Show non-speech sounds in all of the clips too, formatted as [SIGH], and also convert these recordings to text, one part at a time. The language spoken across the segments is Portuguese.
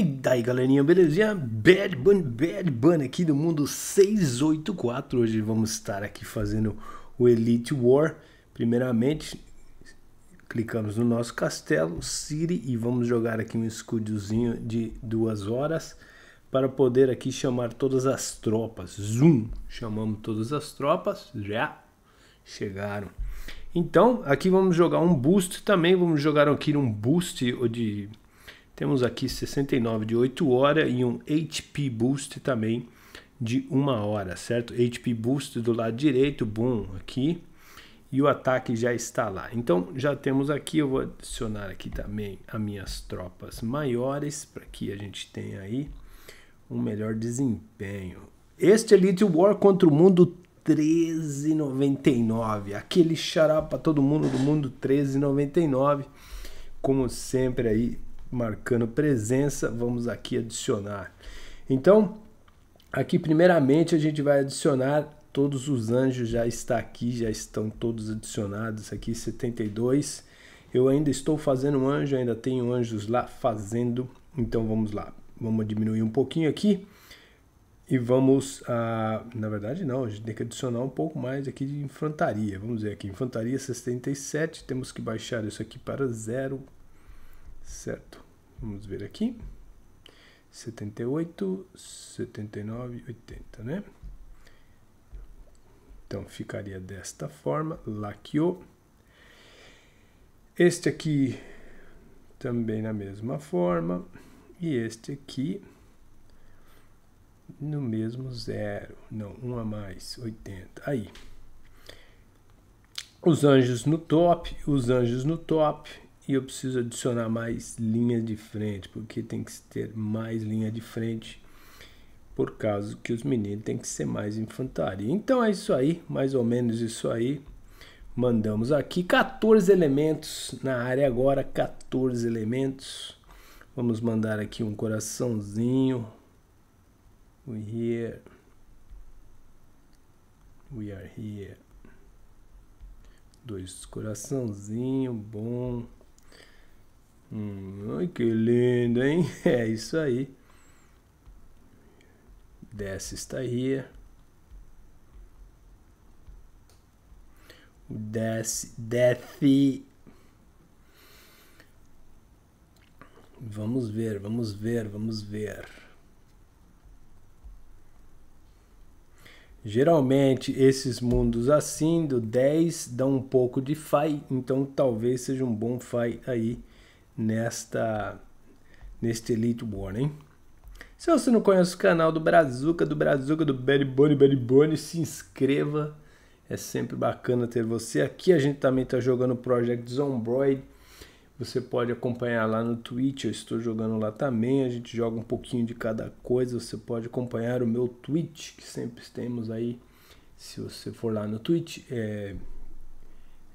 E daí galerinha, belezinha? Bad Bun, Bad Bun aqui do mundo 684. Hoje vamos estar aqui fazendo o Elite War. Primeiramente, clicamos no nosso castelo, City, e vamos jogar aqui um escudozinho de duas horas para poder aqui chamar todas as tropas. Zoom! Chamamos todas as tropas, já chegaram. Então, aqui vamos jogar um boost também, vamos jogar aqui um boost de temos aqui 69 de 8 horas e um HP Boost também de 1 hora, certo? HP Boost do lado direito, boom, aqui. E o ataque já está lá. Então já temos aqui, eu vou adicionar aqui também as minhas tropas maiores para que a gente tenha aí um melhor desempenho. Este Elite War contra o mundo 13,99. Aquele xará para todo mundo do mundo 13,99. Como sempre aí, marcando presença, vamos aqui adicionar. Então, aqui primeiramente a gente vai adicionar todos os anjos já está aqui, já estão todos adicionados aqui 72. Eu ainda estou fazendo um anjo, ainda tenho anjos lá fazendo. Então vamos lá. Vamos diminuir um pouquinho aqui e vamos a, ah, na verdade não, a gente tem que adicionar um pouco mais aqui de infantaria. Vamos ver aqui, infantaria 67, temos que baixar isso aqui para zero Certo, vamos ver aqui. 78, 79, 80, né? Então ficaria desta forma, laqueou. Este aqui também na mesma forma e este aqui no mesmo zero, não, um a mais, 80. Aí. Os anjos no top, os anjos no top e eu preciso adicionar mais linha de frente, porque tem que ter mais linha de frente, por causa que os meninos têm que ser mais infantaria. Então é isso aí, mais ou menos isso aí. Mandamos aqui 14 elementos na área agora, 14 elementos. Vamos mandar aqui um coraçãozinho. We here. We are here. Dois coraçãozinho, bom. Hum, ai, que lindo, hein? [LAUGHS] É isso aí. Desce está aí. O desce, Vamos ver, vamos ver, vamos ver. Geralmente, esses mundos assim, do 10, dão um pouco de Fai, então talvez seja um bom Fai aí nesta neste Elite Warning. Se você não conhece o canal do Brazuca, do Brazuca, do Bad Bunny, Bad Bunny, se inscreva. É sempre bacana ter você aqui. A gente também está jogando Project Zombroid. Você pode acompanhar lá no Twitch, eu estou jogando lá também. A gente joga um pouquinho de cada coisa. Você pode acompanhar o meu Twitch, que sempre temos aí. Se você for lá no Twitch, é,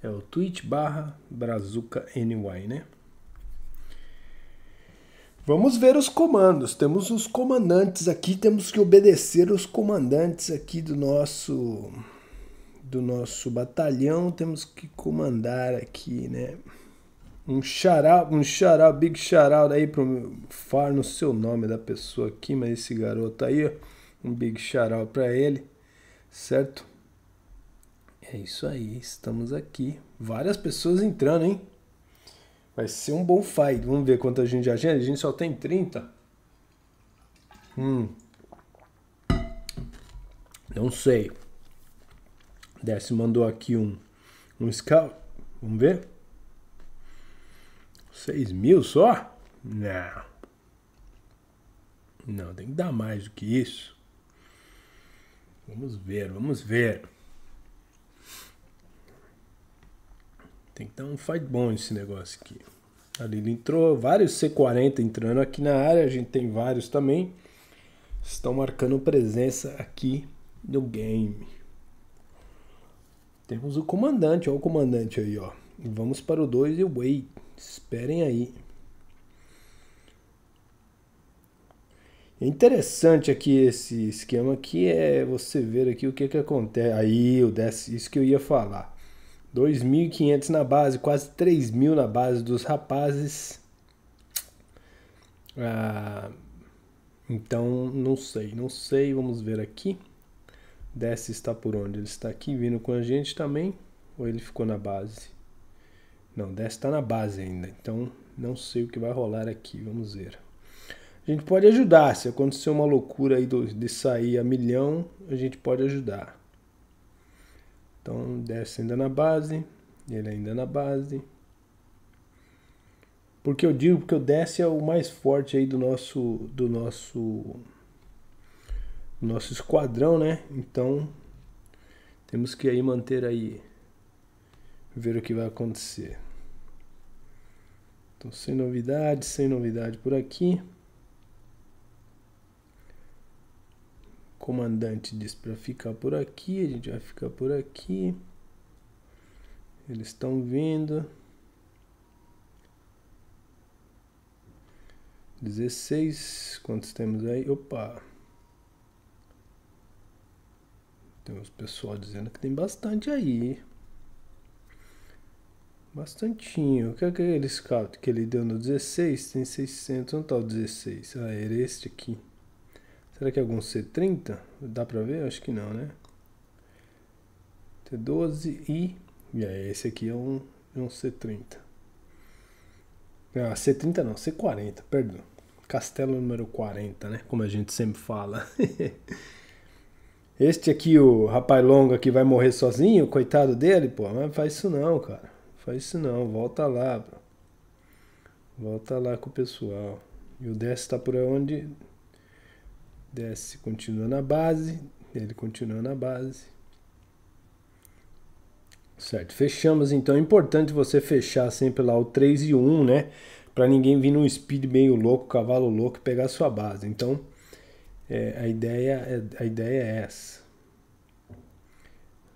é o Twitch barra NY, né? Vamos ver os comandos. Temos os comandantes aqui, temos que obedecer os comandantes aqui do nosso do nosso batalhão, temos que comandar aqui, né? Um xará, um xará, big xará aí pro far no seu nome da pessoa aqui, mas esse garoto aí, ó, um big xará para ele, certo? É isso aí, estamos aqui. Várias pessoas entrando, hein? Vai ser um bom fight. Vamos ver quanto a gente agenda. A gente só tem 30. Hum. Não sei. Décio mandou aqui um, um scout. Vamos ver? 6 mil só? Não. Não, tem que dar mais do que isso. Vamos ver, vamos ver. Tem que dar um fight bom esse negócio aqui. A Lili entrou, vários C40 entrando aqui na área, a gente tem vários também. Estão marcando presença aqui no game. Temos o comandante, olha o comandante aí, ó. E vamos para o 2 e o Wei. Esperem aí. É interessante aqui esse esquema aqui é você ver aqui o que que acontece. Aí, eu desce, isso que eu ia falar 2.500 na base, quase 3.000 na base dos rapazes. Ah, então, não sei, não sei. Vamos ver aqui. Desce está por onde? Ele está aqui vindo com a gente também. Ou ele ficou na base? Não, Desce está na base ainda. Então, não sei o que vai rolar aqui. Vamos ver. A gente pode ajudar. Se acontecer uma loucura aí do, de sair a milhão, a gente pode ajudar. Então desce ainda na base, ele ainda na base. Porque eu digo porque o desce é o mais forte aí do nosso do nosso nosso esquadrão, né? Então temos que aí manter aí ver o que vai acontecer. Então sem novidade, sem novidade por aqui. comandante diz para ficar por aqui, a gente vai ficar por aqui. Eles estão vindo. 16, quantos temos aí? Opa! Tem os pessoal dizendo que tem bastante aí. Bastantinho. O que é aquele scout que ele deu no 16? Tem 600. Onde tá o 16? Ah, era este aqui. Será que é algum C30? Dá pra ver? Acho que não, né? T12 e... E aí, esse aqui é um, é um C30. Ah, C30 não, C40, perdão. Castelo número 40, né? Como a gente sempre fala. [LAUGHS] este aqui, o rapaz longa que vai morrer sozinho, coitado dele, pô. Mas faz isso não, cara. Faz isso não, volta lá, bro. Volta lá com o pessoal. E o 10 tá por onde? desce, continua na base, ele continua na base. Certo, fechamos então. É importante você fechar sempre lá o 3 e 1, né? Para ninguém vir num speed meio louco, cavalo louco e pegar a sua base. Então, é, a, ideia é, a ideia é essa.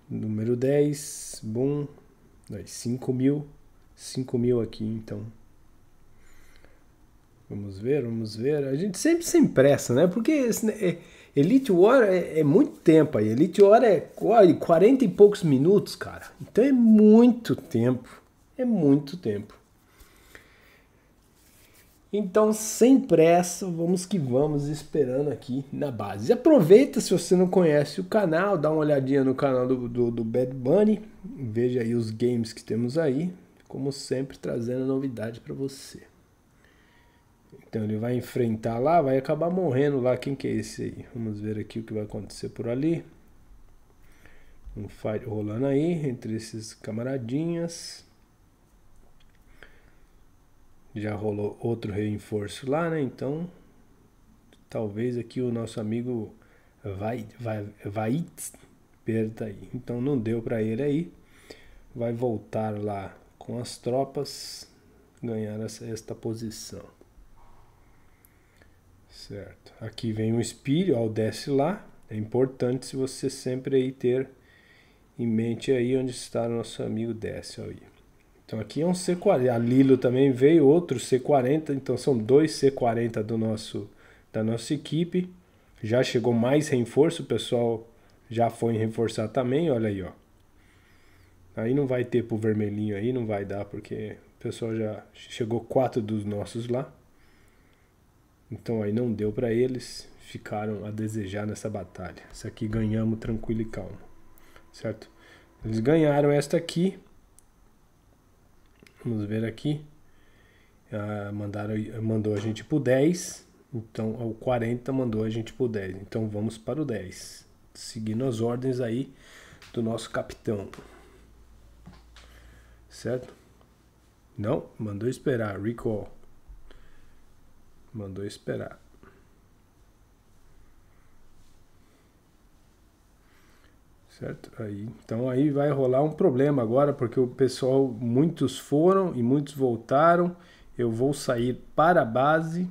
Número 10, bom, 5 mil, 5 mil aqui então. Vamos ver, vamos ver. A gente sempre sem pressa, né? Porque esse, é, Elite War é, é, muito tempo aí. Elite War é 40 e poucos minutos, cara. Então é muito tempo. É muito tempo. Então, sem pressa, vamos que vamos esperando aqui na base. E aproveita se você não conhece o canal, dá uma olhadinha no canal do, do, do Bad Bunny. Veja aí os games que temos aí. Como sempre, trazendo novidade para você. Então ele vai enfrentar lá, vai acabar morrendo lá. Quem que é esse aí? Vamos ver aqui o que vai acontecer por ali. Um fight rolando aí entre esses camaradinhas. Já rolou outro reforço lá, né? Então, talvez aqui o nosso amigo vai, vai, vai perda aí. Então não deu para ele aí. Vai voltar lá com as tropas ganhar essa, esta posição. Certo. Aqui vem um espírito ao desce lá. É importante você sempre aí ter em mente aí onde está o nosso amigo desce aí. Então aqui é um C40. A Lilo também veio, outro C40. Então são dois C40 do nosso, da nossa equipe. Já chegou mais reforço, o pessoal já foi reforçar também, olha aí, ó. Aí não vai ter pro vermelhinho aí, não vai dar, porque o pessoal já chegou quatro dos nossos lá. Então aí não deu para eles, ficaram a desejar nessa batalha. Essa aqui ganhamos tranquilo e calmo, certo? Eles ganharam esta aqui. Vamos ver aqui. Ah, mandaram, mandou a gente pro 10. Então, o 40 mandou a gente pro 10. Então, vamos para o 10. Seguindo as ordens aí do nosso capitão. Certo? Não, mandou esperar. Recall. Mandou esperar. Certo? Aí, então aí vai rolar um problema agora, porque o pessoal, muitos foram e muitos voltaram. Eu vou sair para a base.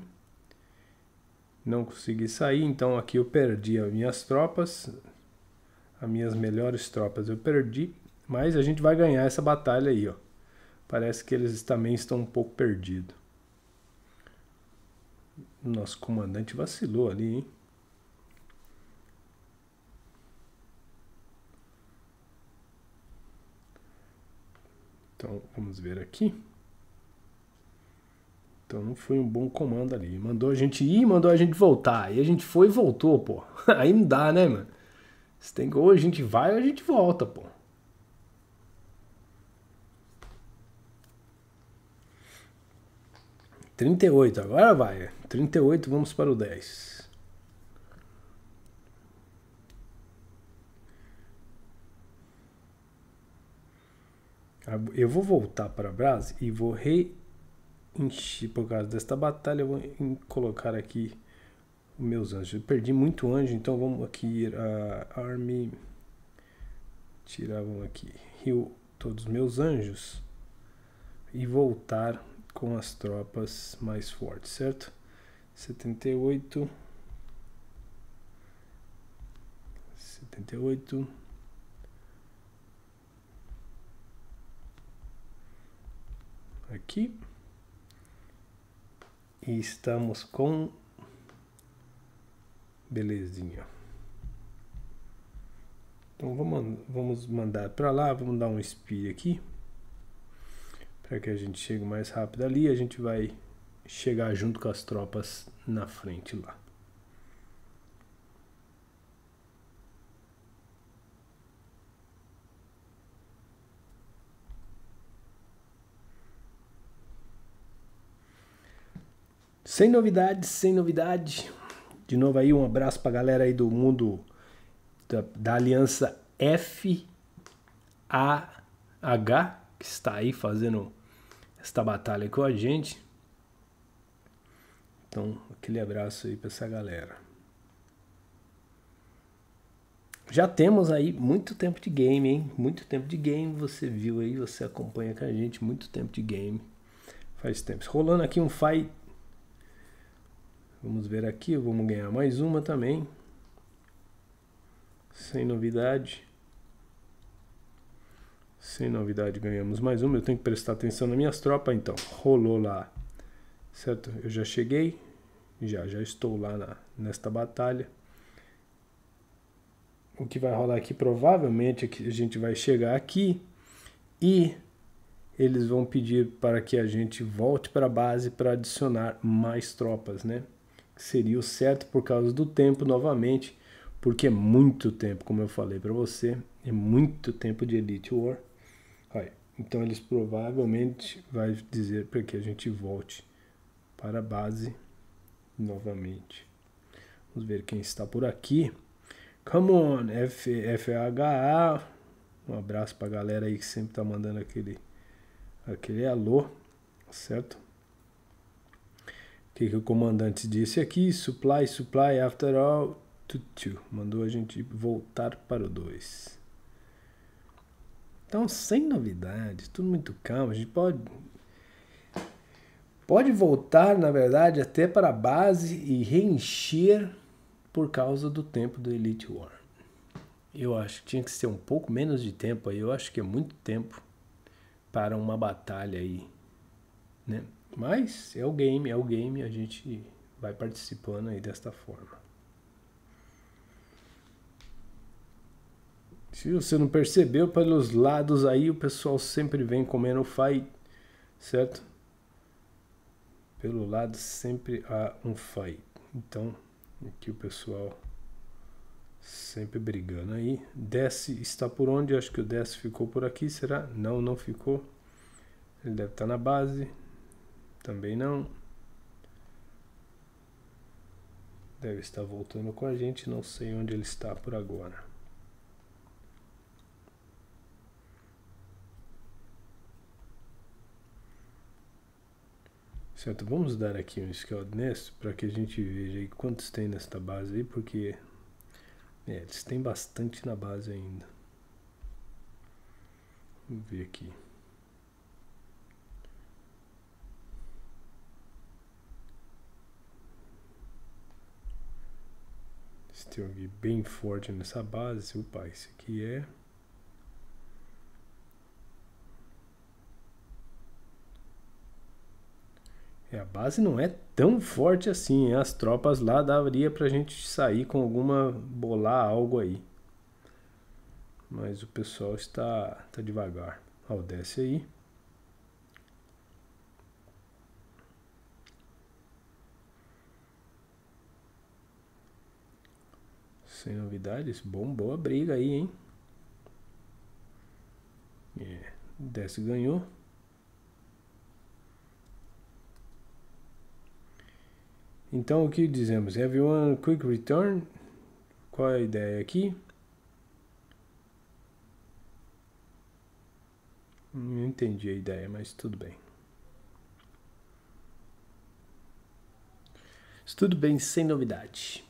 Não consegui sair, então aqui eu perdi as minhas tropas. As minhas melhores tropas eu perdi. Mas a gente vai ganhar essa batalha aí, ó. Parece que eles também estão um pouco perdidos. Nosso comandante vacilou ali, hein? Então, vamos ver aqui. Então, não foi um bom comando ali. Mandou a gente ir, mandou a gente voltar. E a gente foi e voltou, pô. [LAUGHS] Aí não dá, né, mano? Se tem que ou a gente vai ou a gente volta, pô. 38, agora vai. 38, vamos para o 10. Eu vou voltar para a Brás e vou reencher por causa desta batalha. Eu vou colocar aqui os meus anjos. Eu perdi muito anjo, então vamos aqui ir a Army. Tirar, vamos aqui. Rio, todos meus anjos. E voltar com as tropas mais fortes, certo? 78 78 aqui e estamos com belezinha então vamos vamos mandar para lá vamos dar um speed aqui para que a gente chegue mais rápido ali. A gente vai chegar junto com as tropas na frente lá. Sem novidades, sem novidade. De novo aí, um abraço a galera aí do mundo da, da aliança FAH, que está aí fazendo esta batalha com a gente. Então, aquele abraço aí para essa galera. Já temos aí muito tempo de game, hein? Muito tempo de game, você viu aí, você acompanha com a gente, muito tempo de game. Faz tempo. Rolando aqui um fight. Vamos ver aqui, vamos ganhar mais uma também. Sem novidade. Sem novidade, ganhamos mais uma. Eu tenho que prestar atenção nas minhas tropas, então. Rolou lá. Certo? Eu já cheguei. Já, já estou lá na, nesta batalha. O que vai rolar aqui, provavelmente, é que a gente vai chegar aqui e eles vão pedir para que a gente volte para a base para adicionar mais tropas, né? seria o certo por causa do tempo novamente, porque é muito tempo, como eu falei para você, é muito tempo de Elite War. Então eles provavelmente vai dizer para que a gente volte para a base novamente. Vamos ver quem está por aqui. Come on, F, FHA. Um abraço para a galera aí que sempre está mandando aquele, aquele alô, certo? O que, que o comandante disse aqui? Supply, supply, after all, tutu. Mandou a gente voltar para o 2. Então, sem novidades, tudo muito calmo. A gente pode, pode voltar, na verdade, até para a base e reencher por causa do tempo do Elite War. Eu acho que tinha que ser um pouco menos de tempo aí. Eu acho que é muito tempo para uma batalha aí, né? Mas é o game, é o game, a gente vai participando aí desta forma. Se você não percebeu, pelos lados aí o pessoal sempre vem comendo fight, certo? Pelo lado sempre há um fight. Então, aqui o pessoal sempre brigando aí. Desce está por onde? Acho que o desce ficou por aqui, será? Não, não ficou. Ele deve estar tá na base. Também não. Deve estar voltando com a gente, não sei onde ele está por agora. Certo, vamos dar aqui um scald nesse para que a gente veja aí quantos tem nesta base aí, porque é, eles têm bastante na base ainda. Vamos ver aqui. Se tem alguém bem forte nessa base, opa, esse aqui é É, a base não é tão forte assim. Hein? As tropas lá daria pra gente sair com alguma. bolar algo aí. Mas o pessoal está, está devagar. ao desce aí. Sem novidades. Bom, boa briga aí, hein? É, desce ganhou. Então, o que dizemos? one quick return. Qual é a ideia aqui? Não entendi a ideia, mas tudo bem. Tudo bem, sem novidade.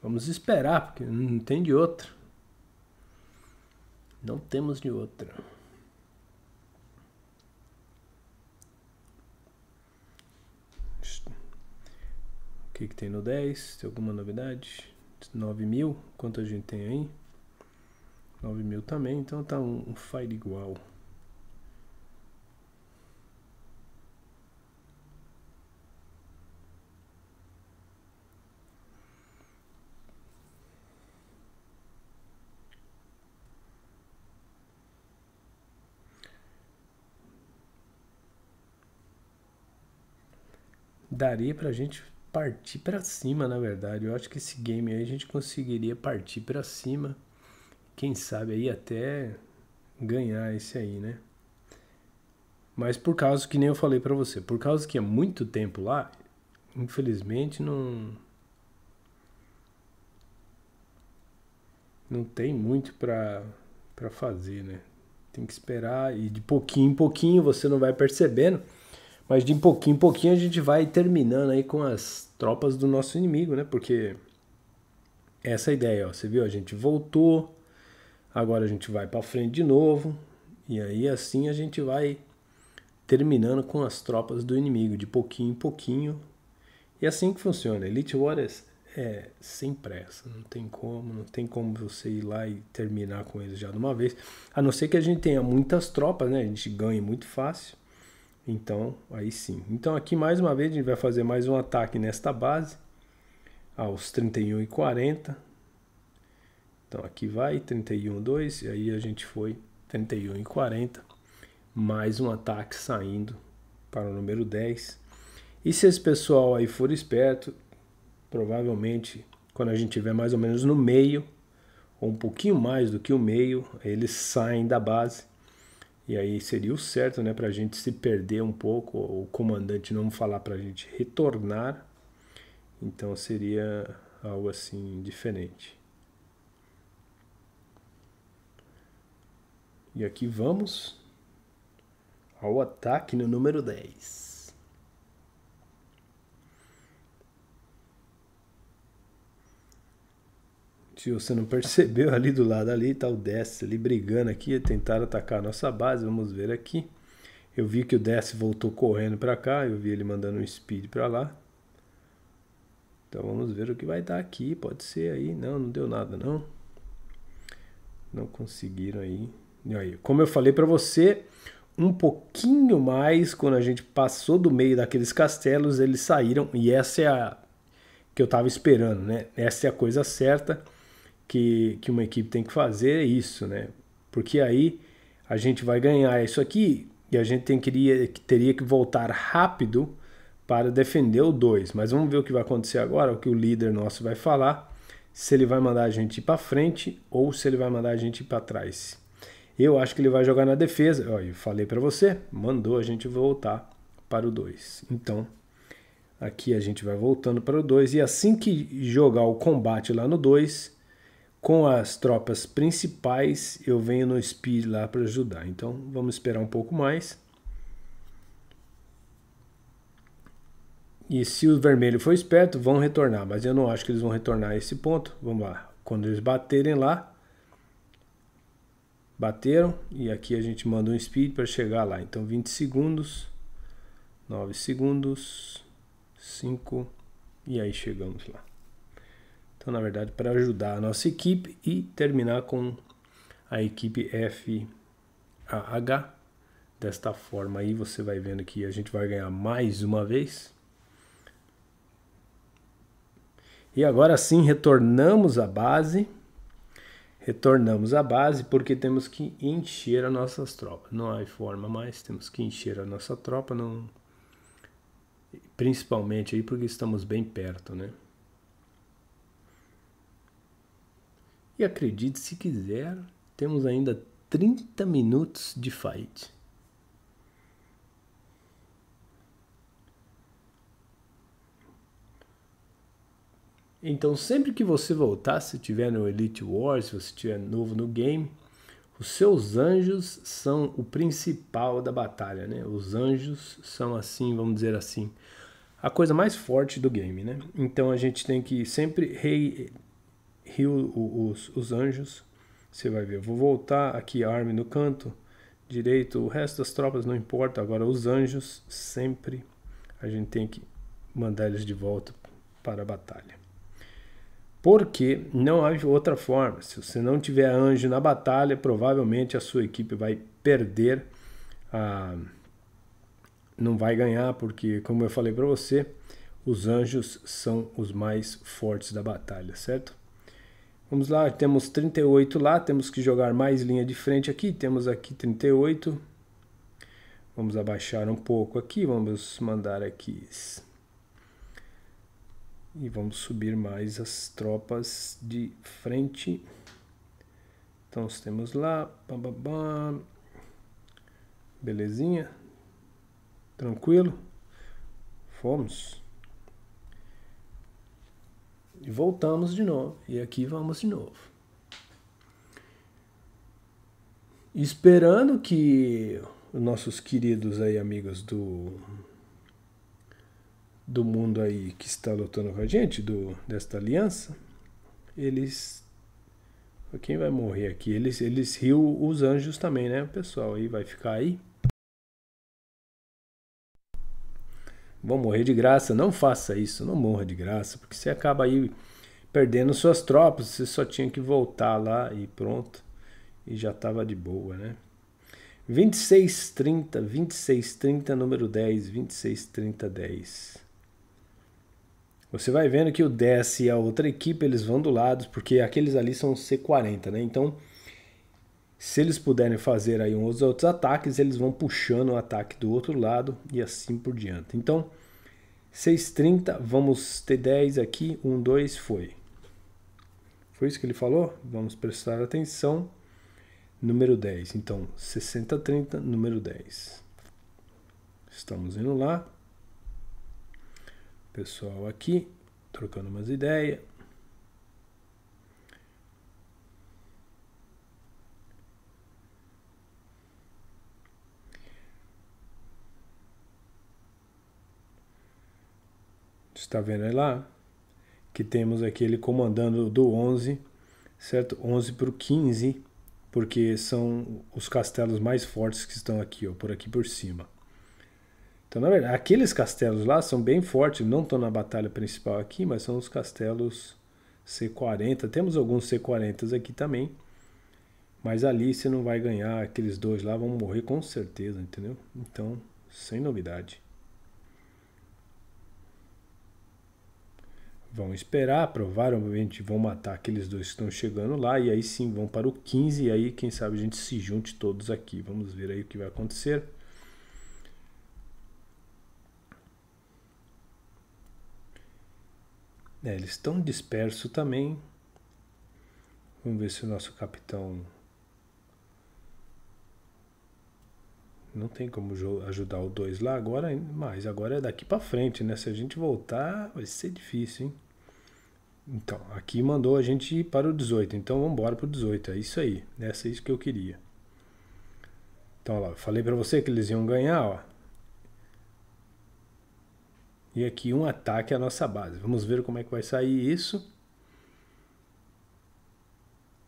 Vamos esperar, porque não tem de outra. Não temos de outra. O que, que tem no 10? Tem alguma novidade? 9 mil, quanto a gente tem aí? 9 mil também, então tá um, um file igual. Daria pra gente partir para cima, na verdade. Eu acho que esse game aí a gente conseguiria partir para cima. Quem sabe aí até ganhar esse aí, né? Mas por causa que nem eu falei para você, por causa que é muito tempo lá, infelizmente não não tem muito para para fazer, né? Tem que esperar e de pouquinho em pouquinho você não vai percebendo. Mas de em pouquinho em pouquinho a gente vai terminando aí com as tropas do nosso inimigo, né? Porque essa é a ideia, ó, você viu? A gente voltou, agora a gente vai para frente de novo, e aí assim a gente vai terminando com as tropas do inimigo, de pouquinho em pouquinho. E é assim que funciona. Elite Warriors é sem pressa, não tem como, não tem como você ir lá e terminar com eles já de uma vez. A não ser que a gente tenha muitas tropas, né? A gente ganhe muito fácil. Então, aí sim. Então aqui mais uma vez a gente vai fazer mais um ataque nesta base aos 31 e 40. Então aqui vai 31 2 e aí a gente foi 31 e 40. Mais um ataque saindo para o número 10. E se esse pessoal aí for esperto, provavelmente quando a gente tiver mais ou menos no meio, ou um pouquinho mais do que o meio, eles saem da base e aí seria o certo, né, para a gente se perder um pouco, o comandante não falar para a gente retornar. Então seria algo assim diferente. E aqui vamos ao ataque no número 10. se você não percebeu, [LAUGHS] ali do lado ali tá o Dess ali brigando aqui, tentaram atacar a nossa base, vamos ver aqui. Eu vi que o Dess voltou correndo para cá, eu vi ele mandando um speed para lá. Então vamos ver o que vai dar aqui, pode ser aí, não, não deu nada não. Não conseguiram aí. E aí como eu falei para você, um pouquinho mais quando a gente passou do meio daqueles castelos, eles saíram e essa é a que eu tava esperando, né? Essa é a coisa certa que, que uma equipe tem que fazer é isso, né? Porque aí a gente vai ganhar isso aqui e a gente tem que, teria que voltar rápido para defender o 2. Mas vamos ver o que vai acontecer agora, o que o líder nosso vai falar, se ele vai mandar a gente ir para frente ou se ele vai mandar a gente ir para trás. Eu acho que ele vai jogar na defesa. eu falei para você, mandou a gente voltar para o 2. Então, aqui a gente vai voltando para o 2 e assim que jogar o combate lá no 2, com as tropas principais, eu venho no speed lá para ajudar. Então, vamos esperar um pouco mais. E se o vermelho for esperto, vão retornar. Mas eu não acho que eles vão retornar a esse ponto. Vamos lá. Quando eles baterem lá, bateram. E aqui a gente manda um speed para chegar lá. Então, 20 segundos, 9 segundos, 5 e aí chegamos lá. Então, na verdade, para ajudar a nossa equipe e terminar com a equipe FAH. Desta forma aí, você vai vendo que a gente vai ganhar mais uma vez. E agora sim, retornamos à base. Retornamos à base porque temos que encher as nossas tropas. Não há forma mais, temos que encher a nossa tropa. Não... Principalmente aí porque estamos bem perto, né? E acredite se quiser, temos ainda 30 minutos de fight. Então, sempre que você voltar, se tiver no Elite Wars, se você estiver novo no game, os seus anjos são o principal da batalha, né? Os anjos são assim, vamos dizer assim, a coisa mais forte do game, né? Então a gente tem que sempre re rio os, os anjos. Você vai ver. vou voltar aqui a arma no canto direito. O resto das tropas não importa. Agora os anjos sempre a gente tem que mandar eles de volta para a batalha. Porque não há outra forma. Se você não tiver anjo na batalha, provavelmente a sua equipe vai perder não vai ganhar, porque, como eu falei para você, os anjos são os mais fortes da batalha, certo? Vamos lá, temos 38 lá, temos que jogar mais linha de frente aqui, temos aqui 38. Vamos abaixar um pouco aqui, vamos mandar aqui. E vamos subir mais as tropas de frente. Então temos lá, bam, bam, bam. belezinha, tranquilo, fomos. E voltamos de novo. E aqui vamos de novo. Esperando que os nossos queridos aí, amigos do do mundo aí que está lutando com a gente, do, desta aliança, eles. Quem vai morrer aqui? Eles, eles riu os anjos também, né? O pessoal aí vai ficar aí. vou morrer de graça. Não faça isso, não morra de graça, porque você acaba aí perdendo suas tropas. Você só tinha que voltar lá e pronto. E já estava de boa, né? 2630, 2630, número 10, 2630, 10. Você vai vendo que o Dess e a outra equipe, eles vão do lado, porque aqueles ali são C40, né? Então, se eles puderem fazer aí uns outros ataques, eles vão puxando o ataque do outro lado e assim por diante. Então, 6,30, vamos ter 10 aqui, 1, 2, foi. Foi isso que ele falou? Vamos prestar atenção. Número 10, então 60, 30, número 10. Estamos indo lá. Pessoal aqui, trocando umas ideias. está vendo aí lá? Que temos aquele comandando do 11, certo? 11 para o 15, porque são os castelos mais fortes que estão aqui, ó, por aqui por cima. Então, na verdade, aqueles castelos lá são bem fortes, não estão na batalha principal aqui, mas são os castelos C40. Temos alguns C40s aqui também, mas ali você não vai ganhar, aqueles dois lá vão morrer com certeza, entendeu? Então, sem novidade. vão esperar, provavelmente vão matar aqueles dois que estão chegando lá, e aí sim vão para o 15, e aí quem sabe a gente se junte todos aqui. Vamos ver aí o que vai acontecer. É, eles estão dispersos também. Vamos ver se o nosso capitão. Não tem como ajudar o 2 lá agora, mas agora é daqui para frente, né? Se a gente voltar, vai ser difícil, hein? Então, aqui mandou a gente ir para o 18. Então, vamos embora para o 18. É isso aí. Essa é isso que eu queria. Então, lá, falei para você que eles iam ganhar, ó. E aqui um ataque à nossa base. Vamos ver como é que vai sair isso.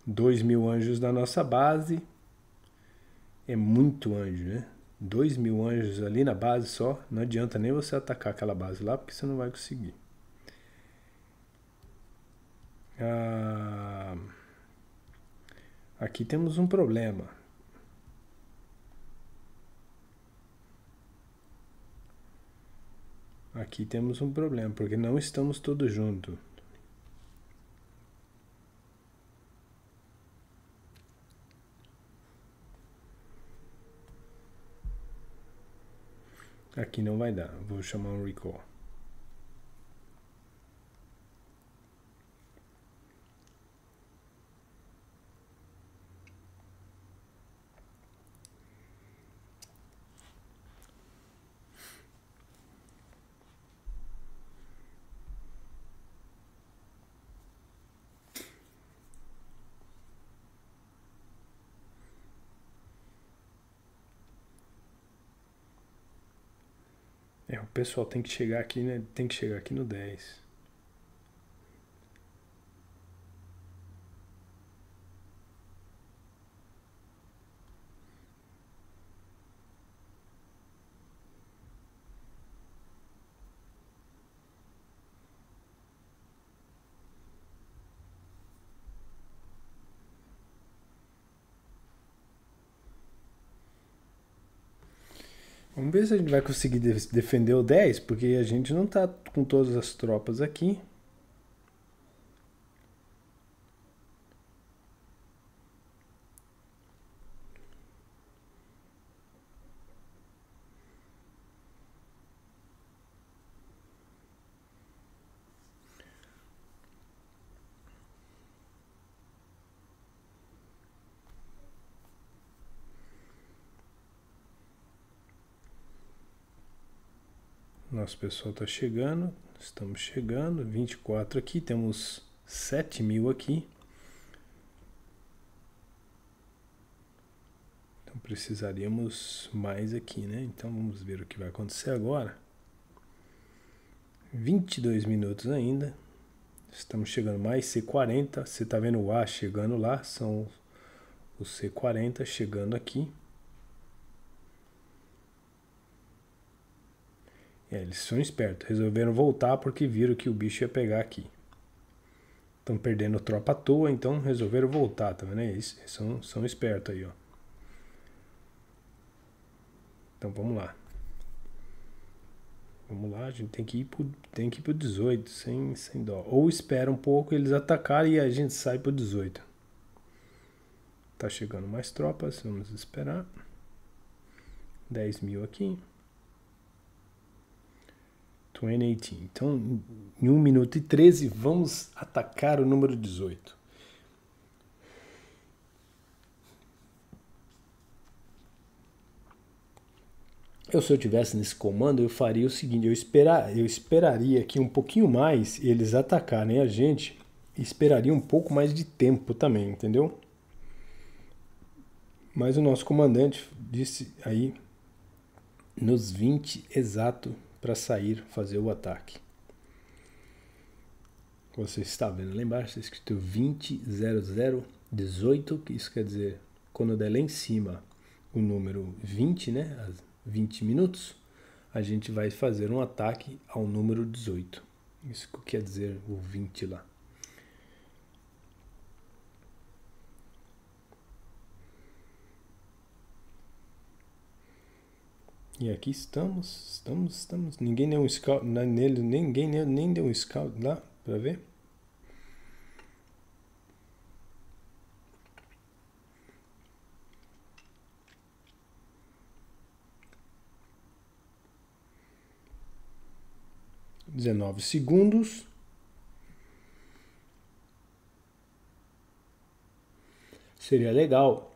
2 mil anjos na nossa base. É muito anjo, né? 2 mil anjos ali na base só. Não adianta nem você atacar aquela base lá, porque você não vai conseguir. Ah, aqui temos um problema. Aqui temos um problema, porque não estamos todos juntos. Aqui não vai dar, vou chamar um recall. pessoal tem que chegar aqui, né? Tem que chegar aqui no 10. Vamos ver se a gente vai conseguir defender o 10, porque a gente não tá com todas as tropas aqui. Nosso pessoal está chegando. Estamos chegando. 24 aqui. Temos 7 mil aqui. Então precisaríamos mais aqui, né? Então vamos ver o que vai acontecer agora. 22 minutos ainda. Estamos chegando mais C40. Você está vendo o A chegando lá. São os C40 chegando aqui. É, eles são espertos. Resolveram voltar porque viram que o bicho ia pegar aqui. Estão perdendo tropa à toa, então resolveram voltar, tá vendo? Né? Eles são, são espertos aí, ó. Então vamos lá. Vamos lá, a gente tem que ir pro, tem que ir pro 18, sem, sem dó. Ou espera um pouco eles atacarem e a gente sai pro 18. Tá chegando mais tropas, vamos esperar. 10 mil aqui. 2018. Então, em 1 minuto e 13, vamos atacar o número 18. Eu, se eu tivesse nesse comando, eu faria o seguinte: eu, esperar, eu esperaria aqui um pouquinho mais eles atacarem a gente, e esperaria um pouco mais de tempo também, entendeu? Mas o nosso comandante disse aí nos 20 exato para sair fazer o ataque. Você está vendo lá embaixo, está escrito 200018, que isso quer dizer quando eu der lá em cima o número 20, né, 20 minutos, a gente vai fazer um ataque ao número 18. Isso quer dizer o 20 lá. E aqui estamos, estamos, estamos. Ninguém deu um scout nele, ninguém nem deu um scout lá para ver. Dezenove segundos. Seria legal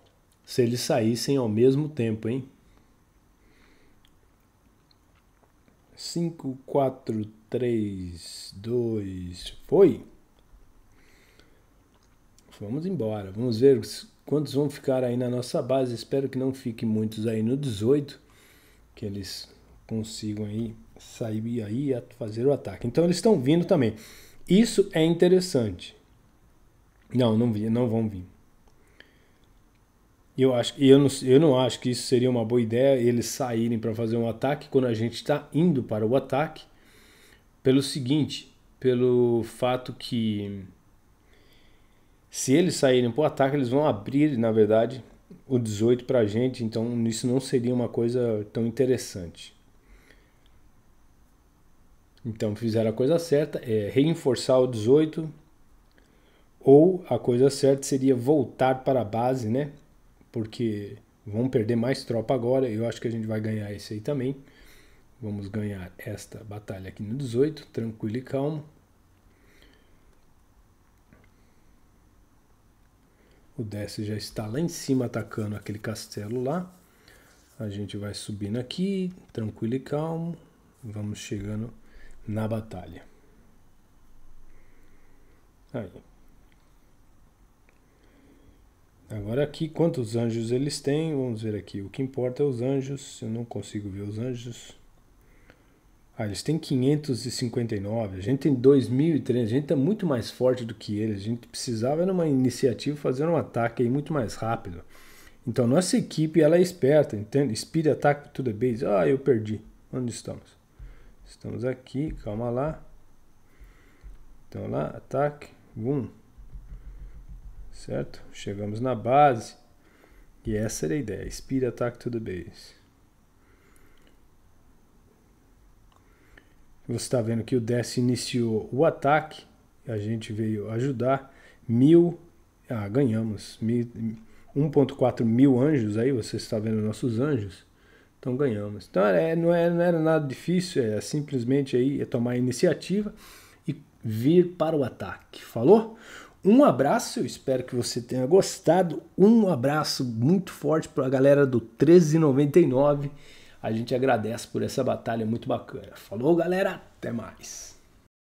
se eles saíssem ao mesmo tempo, hein? 5, 4, 3, 2, foi! Vamos embora. Vamos ver quantos vão ficar aí na nossa base. Espero que não fiquem muitos aí no 18. Que eles consigam aí sair aí a fazer o ataque. Então eles estão vindo também. Isso é interessante. Não, não, vi, não vão vir eu acho, eu não, eu não acho que isso seria uma boa ideia eles saírem para fazer um ataque quando a gente está indo para o ataque, pelo seguinte, pelo fato que se eles saírem para o ataque, eles vão abrir, na verdade, o 18 para a gente, então isso não seria uma coisa tão interessante. Então fizeram a coisa certa, é reforçar o 18, ou a coisa certa seria voltar para a base, né? porque vão perder mais tropa agora. Eu acho que a gente vai ganhar esse aí também. Vamos ganhar esta batalha aqui no 18, tranquilo e calmo. O Desce já está lá em cima atacando aquele castelo lá. A gente vai subindo aqui, tranquilo e calmo. Vamos chegando na batalha. Aí, Agora aqui, quantos anjos eles têm? Vamos ver aqui. O que importa é os anjos. Eu não consigo ver os anjos. Ah, eles têm 559. A gente tem 2.300. A gente está muito mais forte do que eles. A gente precisava, numa iniciativa, fazer um ataque aí muito mais rápido. Então, nossa equipe ela é esperta. Entende? Speed Attack to the é Base. Ah, eu perdi. Onde estamos? Estamos aqui. Calma lá. Então lá, ataque. Boom certo? Chegamos na base e essa era a ideia, speed attack to the base. Você está vendo que o Dess iniciou o ataque, a gente veio ajudar, mil, ah, ganhamos, 1.4 mil anjos aí, você está vendo nossos anjos, então ganhamos. Então é, não, é, não era nada difícil, é simplesmente aí é tomar iniciativa e vir para o ataque, falou? Um abraço, eu espero que você tenha gostado. Um abraço muito forte para a galera do 1399. A gente agradece por essa batalha é muito bacana. Falou, galera, até mais.